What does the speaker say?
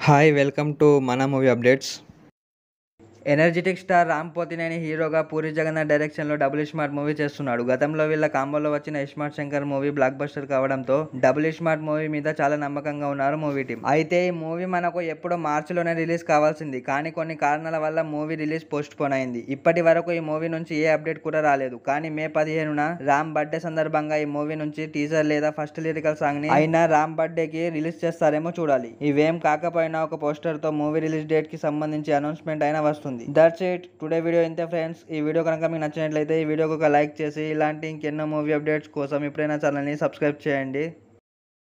Hi, welcome to Mana Movie Updates. Energetic star Ram Pothineni హీరోగా పూరి జగన్నాథ్ డైరెక్షన్లో double Smart movie చేస్తున్నాడు గతంలో వీళ్ళ కాంబోలో వచ్చిన iSmart Shankar movie blockbuster కావడంతో డబుల్ స్మార్ట్ మూవీ మీద చాలా నమ్మకంగా ఉన్నారు మూవీ టీం అయితే ఈ మూవీ మనకు ఎప్పుడో మార్చిలోనే రిలీజ్ కావాల్సింది కానీ కొన్ని కారణాల వల్ల మూవీ రిలీజ్ పోస్ట్ పోన్ అయింది ఇప్పటి వరకు ఈ మూవీ నుంచి ఏ అప్డేట్ కూడా రాలేదు కానీ మే పదిహేనున రామ్ బర్త్డే సందర్భంగా ఈ మూవీ నుంచి టీజర్ లేదా ఫస్ట్ లిరికల్ సాంగ్ ని అయినా రామ్ బర్త్డేకి రిలీజ్ చేస్తారేమో చూడాలి ఇవేం కాకపోయినా ఒక పోస్టర్ తో మూవీ రిలీజ్ డేట్ కి సంబంధించి అనౌన్స్మెంట్ అయినా వస్తుంది చేస్తుంది దట్స్ ఇట్ టుడే వీడియో ఇంతే ఫ్రెండ్స్ ఈ వీడియో కనుక మీకు నచ్చినట్లయితే ఈ వీడియోకి ఒక లైక్ చేసి ఇలాంటి ఇంకెన్నో మూవీ అప్డేట్స్ కోసం ఎప్పుడైనా ఛానల్ని సబ్స్క్రైబ్ చేయండి